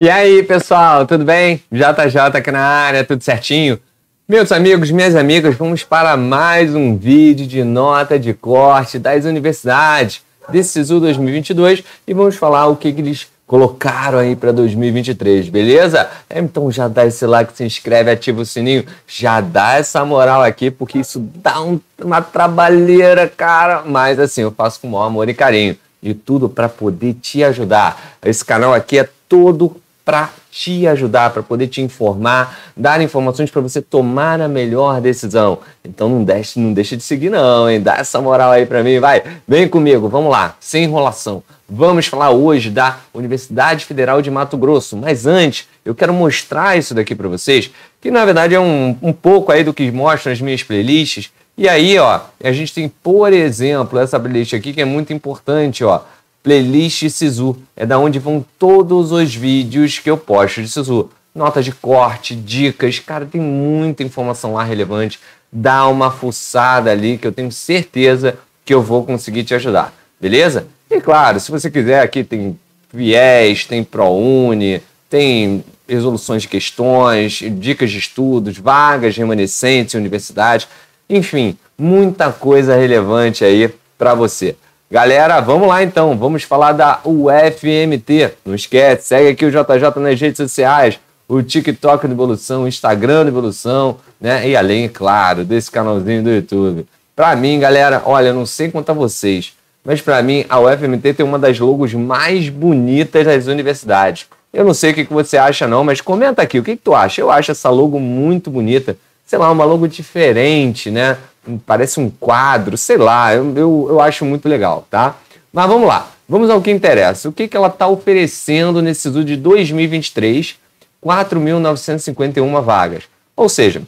E aí, pessoal, tudo bem? JJ aqui na área, tudo certinho? Meus amigos, minhas amigas, vamos para mais um vídeo de nota de corte das universidades desse SISU 2022 e vamos falar o que, que eles colocaram aí para 2023, beleza? Então já dá esse like, se inscreve, ativa o sininho, já dá essa moral aqui, porque isso dá um, uma trabalheira, cara. Mas assim, eu faço com o maior amor e carinho. E tudo para poder te ajudar. Esse canal aqui é todo para te ajudar, para poder te informar, dar informações para você tomar a melhor decisão. Então não deixe, não deixa de seguir não, hein? Dá essa moral aí para mim, vai. Vem comigo, vamos lá, sem enrolação. Vamos falar hoje da Universidade Federal de Mato Grosso, mas antes eu quero mostrar isso daqui para vocês, que na verdade é um, um pouco aí do que mostram as minhas playlists. E aí, ó, a gente tem, por exemplo, essa playlist aqui que é muito importante, ó playlist Sisu. É da onde vão todos os vídeos que eu posto de Sisu. Notas de corte, dicas, cara, tem muita informação lá relevante. Dá uma fuçada ali que eu tenho certeza que eu vou conseguir te ajudar, beleza? E claro, se você quiser, aqui tem viés, tem ProUni, tem resoluções de questões, dicas de estudos, vagas remanescentes em universidade, enfim, muita coisa relevante aí para você. Galera, vamos lá então, vamos falar da UFMT. Não esquece, segue aqui o JJ nas redes sociais, o TikTok do Evolução, o Instagram do Evolução, né? E além, claro, desse canalzinho do YouTube. Para mim, galera, olha, não sei contar vocês, mas para mim a UFMT tem uma das logos mais bonitas das universidades. Eu não sei o que você acha não, mas comenta aqui, o que tu acha? Eu acho essa logo muito bonita, sei lá, uma logo diferente, né? parece um quadro, sei lá, eu, eu, eu acho muito legal, tá? Mas vamos lá, vamos ao que interessa. O que, que ela está oferecendo nesse SISU de 2023? 4.951 vagas. Ou seja,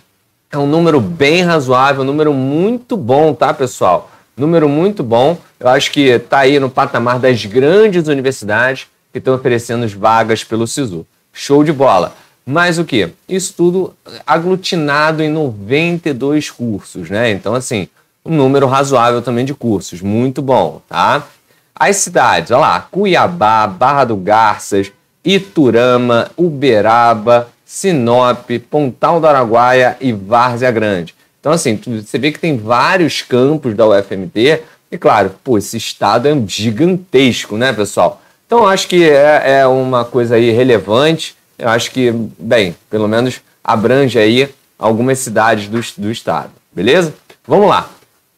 é um número bem razoável, um número muito bom, tá, pessoal? Número muito bom. Eu acho que está aí no patamar das grandes universidades que estão oferecendo as vagas pelo SISU. Show de bola! Mas o que? Isso tudo aglutinado em 92 cursos, né? Então, assim, um número razoável também de cursos. Muito bom, tá? As cidades, olha lá, Cuiabá, Barra do Garças, Iturama, Uberaba, Sinop, Pontal do Araguaia e Várzea Grande. Então, assim, você vê que tem vários campos da UFMT, e claro, pô, esse estado é gigantesco, né, pessoal? Então, acho que é, é uma coisa aí relevante eu acho que, bem, pelo menos abrange aí algumas cidades do, do estado, beleza? Vamos lá.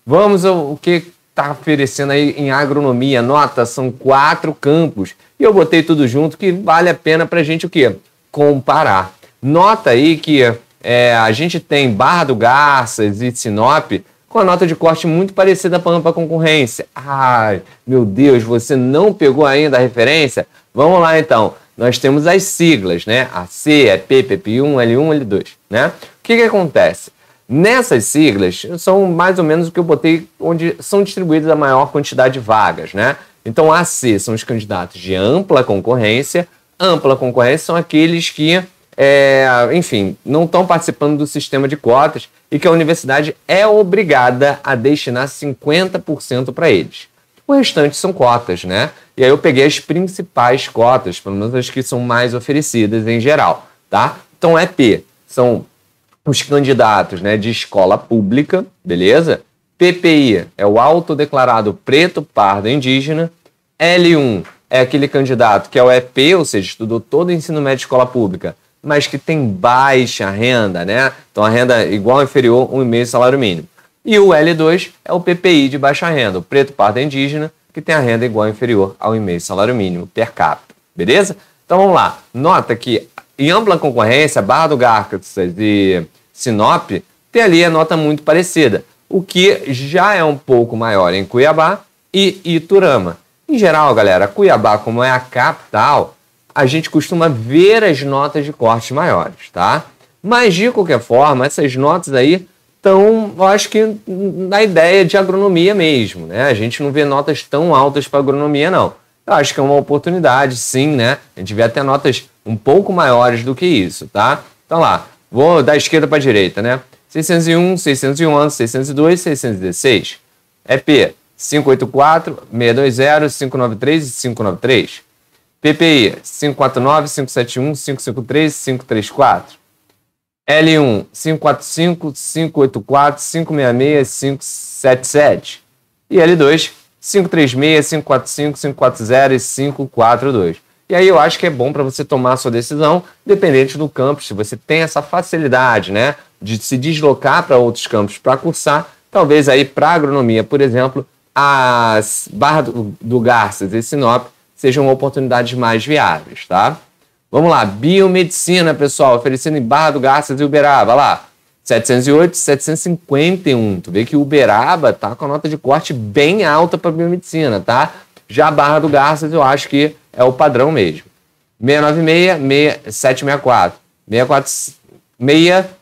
Vamos ao o que está oferecendo aí em agronomia. Nota, são quatro campos. E eu botei tudo junto que vale a pena para a gente o quê? Comparar. Nota aí que é, a gente tem Barra do Garças e Sinop com a nota de corte muito parecida para a concorrência. Ai, meu Deus, você não pegou ainda a referência? Vamos lá então nós temos as siglas, né? AC, EP, é PP1, L1, L2, né? O que, que acontece? Nessas siglas são mais ou menos o que eu botei onde são distribuídas a maior quantidade de vagas, né? Então, AC são os candidatos de ampla concorrência. Ampla concorrência são aqueles que, é, enfim, não estão participando do sistema de cotas e que a universidade é obrigada a destinar 50% para eles o restante são cotas, né? E aí eu peguei as principais cotas, pelo menos as que são mais oferecidas em geral, tá? Então, EP é são os candidatos né, de escola pública, beleza? PPI é o autodeclarado preto, pardo, indígena. L1 é aquele candidato que é o EP, ou seja, estudou todo o ensino médio de escola pública, mas que tem baixa renda, né? Então a renda igual ou inferior a um e meio salário mínimo. E o L2 é o PPI de baixa renda, o preto, pardo é indígena, que tem a renda igual ou inferior ao e-mail salário mínimo per capita. Beleza? Então vamos lá. Nota que em ampla concorrência, Barra do Garças e Sinop, tem ali a nota muito parecida, o que já é um pouco maior em Cuiabá e Iturama. Em geral, galera, Cuiabá, como é a capital, a gente costuma ver as notas de cortes maiores, tá? Mas de qualquer forma, essas notas aí então, eu acho que na ideia de agronomia mesmo, né? A gente não vê notas tão altas para agronomia, não. Eu acho que é uma oportunidade, sim, né? A gente vê até notas um pouco maiores do que isso, tá? Então lá, vou da esquerda para a direita, né? 601, 601, 602, 616. EP, 584, 620, 593 e 593. PPI, 549, 571, 553 e 534. L1 545 584 566 577 e L2 536 545 540 e 542. E aí eu acho que é bom para você tomar a sua decisão, dependente do campus. Se você tem essa facilidade, né, de se deslocar para outros campos para cursar, talvez aí para agronomia, por exemplo, as Barra do Garças e Sinop sejam oportunidades mais viáveis, tá? Vamos lá, biomedicina, pessoal, oferecendo em Barra do Garças e Uberaba, lá. 708, 751. Tu vê que Uberaba tá com a nota de corte bem alta para biomedicina, tá? Já Barra do Garças eu acho que é o padrão mesmo. 696, 764. 646,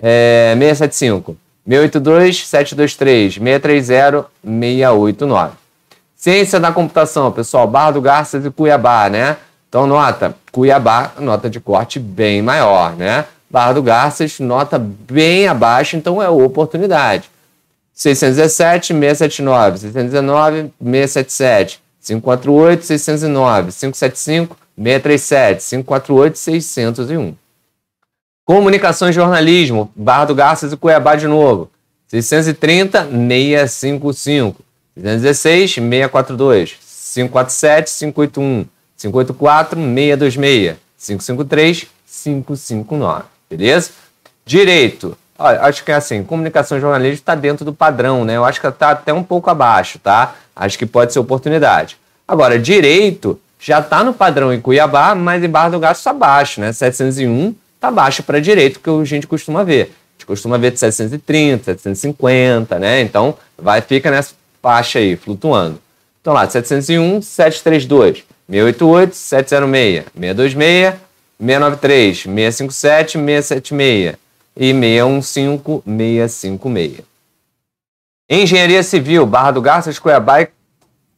é, 675. 682, 723. 630, 689. Ciência da computação, pessoal. Barra do Garças e Cuiabá, né? Então, nota Cuiabá, nota de corte bem maior, né? Barra do Garças, nota bem abaixo, então é oportunidade. 617, 679, 619, 677, 548, 609, 575, 637, 548, 601. Comunicação e jornalismo, Barra do Garças e Cuiabá de novo. 630, 655, 616, 642, 547, 581, 584 626 553 559, beleza? Direito. Olha, acho que é assim, comunicação jornalista está dentro do padrão, né? Eu acho que está até um pouco abaixo, tá? Acho que pode ser oportunidade. Agora, direito já está no padrão em Cuiabá, mas em Barra do Garças está baixo, né? 701 está baixo para direito, que a gente costuma ver. A gente costuma ver de 730, 750, né? Então, vai fica nessa faixa aí, flutuando. Então lá, 701, 732. 688 706 626 693 657 676 e 615 656. Engenharia Civil, Barra do Garças, Cuiabá e...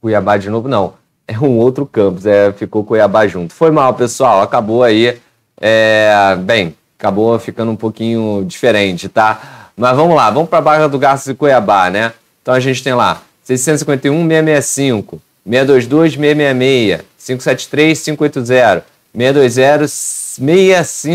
Cuiabá de novo, não. É um outro campus, é, ficou Cuiabá junto. Foi mal, pessoal, acabou aí. É... Bem, acabou ficando um pouquinho diferente, tá? Mas vamos lá, vamos para Barra do Garças e Cuiabá, né? Então a gente tem lá 651 665 622 666, 573 580, 620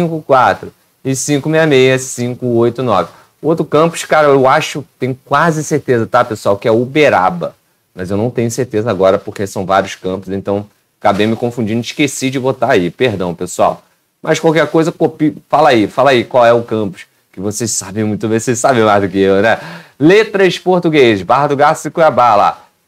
654 e 566 589. O outro campus, cara, eu acho, tenho quase certeza, tá, pessoal, que é Uberaba. Mas eu não tenho certeza agora porque são vários campos, então acabei me confundindo, esqueci de botar aí, perdão, pessoal. Mas qualquer coisa, copia, fala aí, fala aí qual é o campus, que vocês sabem muito bem, vocês sabem mais do que eu, né? Letras Português, Barra do Garça e Cuiabá lá.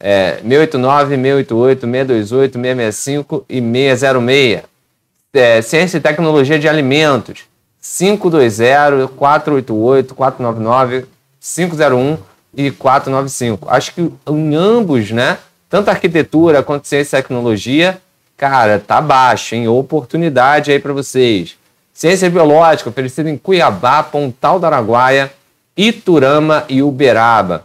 é, 689, 688, 628, 665 e 606. É, Ciência e Tecnologia de Alimentos, 520, 488, 499, 501 e 495. Acho que em ambos, né? Tanto arquitetura quanto ciência e tecnologia, cara, tá baixo, hein? Oportunidade aí para vocês. Ciência Biológica, oferecida em Cuiabá, Pontal do Araguaia, Iturama e Uberaba.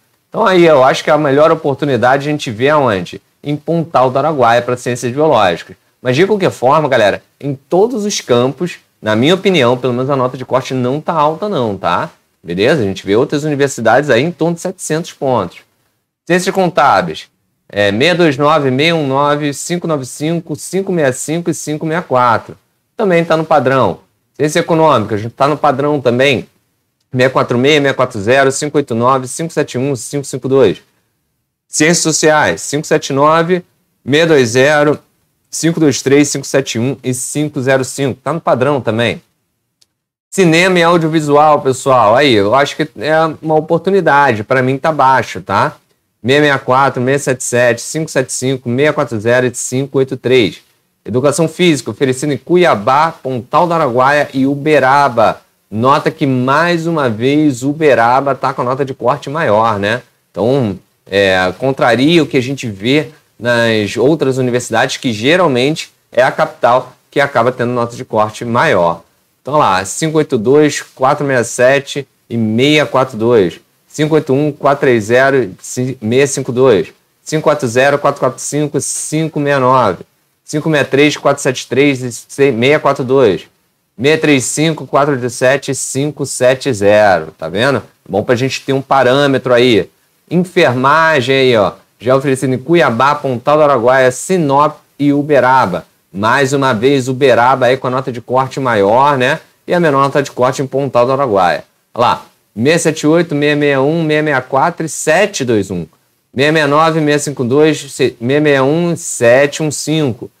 Então aí eu acho que a melhor oportunidade a gente vê aonde? Em Pontal do Araguaia para ciências biológicas. Mas de qualquer forma, galera, em todos os campos, na minha opinião, pelo menos a nota de corte não tá alta não, tá? Beleza? A gente vê outras universidades aí em torno de 700 pontos. Ciências contábeis, é 629, 619, 595, 565 e 564. Também está no padrão. Ciências econômicas, está no padrão também. 646, 640, 589, 571, 552. Ciências Sociais, 579, 620, 523, 571 e 505. Está no padrão também. Cinema e audiovisual, pessoal. Aí, eu acho que é uma oportunidade. Para mim tá baixo, tá? 664, 677, 575, 640 e 583. Educação física oferecida em Cuiabá, Pontal do Araguaia e Uberaba. Nota que, mais uma vez, Uberaba está com a nota de corte maior, né? Então, é, contraria o que a gente vê nas outras universidades, que geralmente é a capital que acaba tendo nota de corte maior. Então lá, 582, 467 e 642. 581, 430 652. 540, 445, 569. 563, 473 e 642. 635 487 570, tá vendo? Bom para a gente ter um parâmetro aí. Enfermagem aí, ó. Já oferecendo em Cuiabá, Pontal do Araguaia, Sinop e Uberaba. Mais uma vez, Uberaba aí com a nota de corte maior, né? E a menor nota de corte em Pontal do Araguaia. Olha lá, 678, 661, 664 e 721. 669, 652, 661 e 715.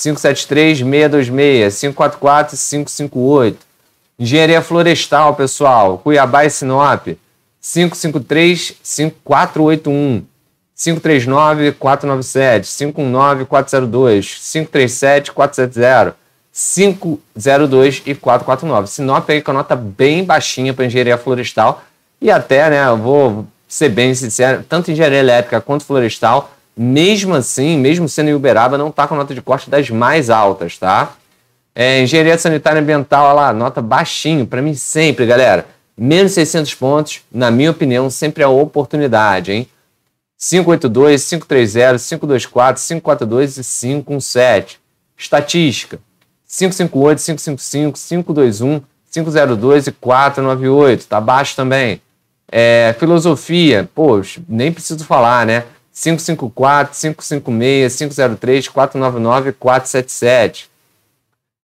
573-626, 544-558. Engenharia Florestal, pessoal, Cuiabá e Sinop, 553-5481. 539-497, 519-402, 537-470, 502 e 449. Sinop aí com a nota bem baixinha para engenharia florestal e até, né, vou ser bem sincero, tanto engenharia elétrica quanto florestal mesmo assim, mesmo sendo em Uberaba, não está com nota de corte das mais altas, tá? É, engenharia sanitária e ambiental, olha lá, nota baixinho, para mim sempre, galera. Menos 600 pontos, na minha opinião, sempre é uma oportunidade, hein? 582, 530, 524, 542 e 517. Estatística: 558, 555, 521, 502 e 498. Tá baixo também. É, filosofia, pô, nem preciso falar, né? 554, 556, 503, 499, 477.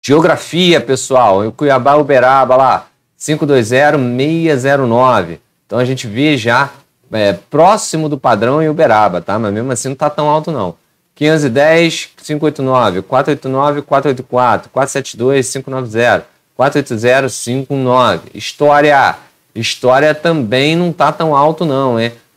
Geografia, pessoal, em Cuiabá, Uberaba, lá, 520-609. Então a gente vê já é, próximo do padrão em Uberaba, tá? Mas mesmo assim não tá tão alto não. 510, 589, 489, 484, 472, 590, 480, 59. História. História também não tá tão alto não, hein?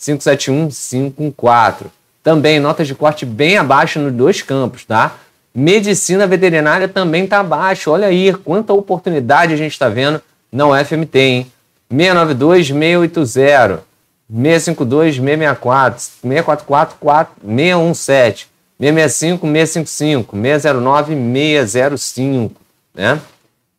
571-514. Também notas de corte bem abaixo nos dois campos, tá? Medicina veterinária também está abaixo. Olha aí quanta oportunidade a gente está vendo na UFMT, hein? 692 680 652 664 644 617 665 655 609 605, né?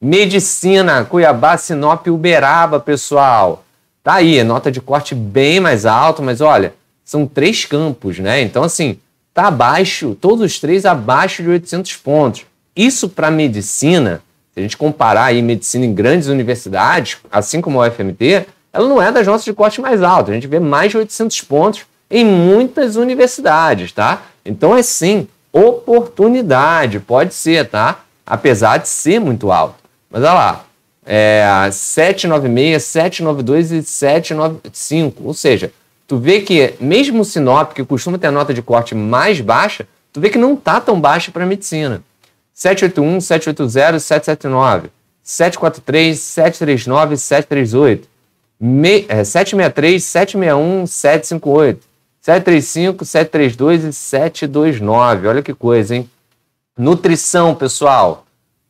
Medicina, Cuiabá, Sinop, Uberaba, pessoal. Tá aí, é nota de corte bem mais alta, mas olha, são três campos, né? Então, assim, tá abaixo, todos os três abaixo de 800 pontos. Isso para medicina, se a gente comparar aí medicina em grandes universidades, assim como a UFMT, ela não é das notas de corte mais altas. A gente vê mais de 800 pontos em muitas universidades, tá? Então é sim, oportunidade, pode ser, tá? Apesar de ser muito alto. Mas olha lá, é, 796, 792 e 795. Ou seja, tu vê que mesmo o Sinop, que costuma ter a nota de corte mais baixa, tu vê que não tá tão baixa para medicina. 781, 780, 779, 743, 739, 738, me, é, 763, 761, 758, 735, 732 e 729. Olha que coisa, hein? Nutrição, pessoal.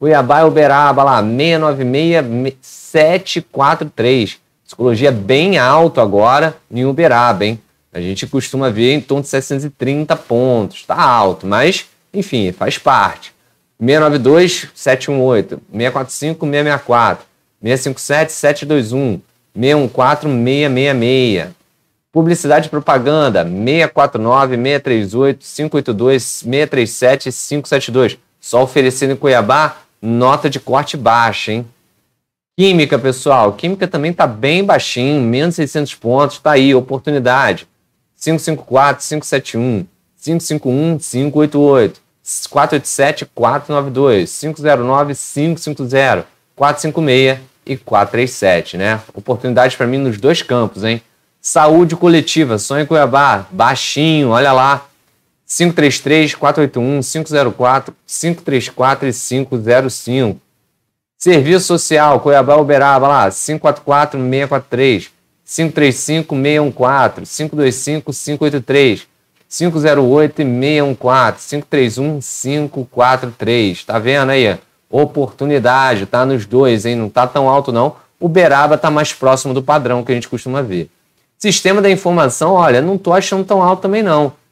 Cuiabá e Uberaba, lá, 696-743. Psicologia é bem alto agora em Uberaba, hein? A gente costuma ver em torno de 730 pontos. Tá alto, mas, enfim, faz parte. 692-718, 645-664, 657-721, 614-666. Publicidade e propaganda, 649-638-582, 637-572. Só oferecendo em Cuiabá, nota de corte baixa, hein? Química, pessoal, química também está bem baixinho, menos 600 pontos, está aí, oportunidade. 554, 571, 551, 588, 487, 492, 509, 550, 456 e 437, né? Oportunidade para mim nos dois campos, hein? Saúde coletiva, sonho em Cuiabá, baixinho, olha lá, 533 481 504 534 505. Serviço Social, Cuiabá, Uberaba, lá, 544 643 535 614 525 583 508 614 531 543. Tá vendo aí? Oportunidade, tá nos dois, hein? Não tá tão alto não. Uberaba tá mais próximo do padrão que a gente costuma ver. Sistema da informação, olha, não tô achando tão alto também não.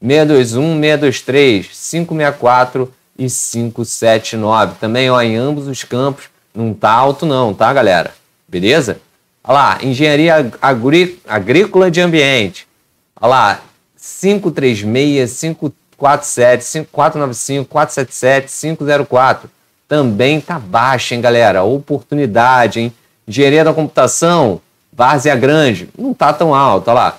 621, 623, 564 e 579. Também ó, em ambos os campos. Não tá alto não, tá, galera? Beleza? Olha lá, engenharia agrí agrícola de ambiente. Olha lá, 536, 547, 5495, 477, 504. Também tá baixa, hein, galera? Oportunidade, hein? Engenharia da computação, Várzea Grande, não tá tão alto, olha lá.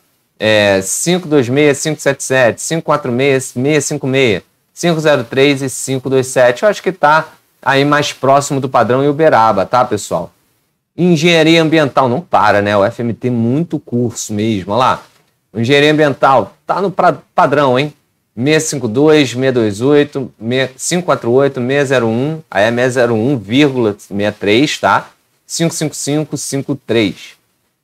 é, 526-577, 546-656, 503 e 527. Eu acho que está aí mais próximo do padrão Uberaba, tá, pessoal? Engenharia ambiental não para, né? O FMT muito curso mesmo, olha lá. Engenharia ambiental tá no padrão, hein? 652, 628, 548, 601, aí é 601,63, tá? 555, 53.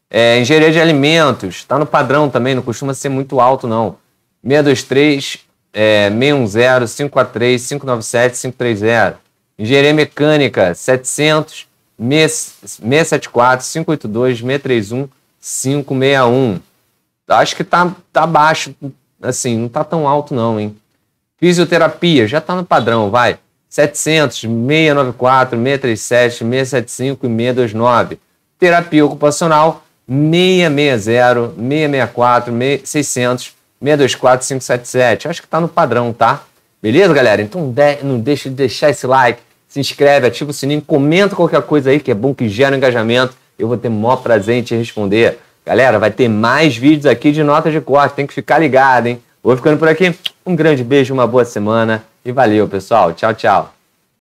É, engenharia de alimentos, está no padrão também, não costuma ser muito alto, não. 623, é, 610, 543, 597, 530. Engenharia mecânica, 700, 674, 582, 631, 561. Acho que tá, tá baixo, assim, não tá tão alto não, hein? Fisioterapia, já tá no padrão, vai. 700, 694, 637, 675 e 629. Terapia ocupacional, 660, 664, 600, 624, 577. Acho que tá no padrão, tá? Beleza, galera? Então de... não deixa de deixar esse like, se inscreve, ativa o sininho, comenta qualquer coisa aí que é bom, que gera engajamento. Eu vou ter o maior prazer em te responder. Galera, vai ter mais vídeos aqui de notas de corte, tem que ficar ligado, hein? Vou ficando por aqui. Um grande beijo, uma boa semana e valeu, pessoal. Tchau, tchau.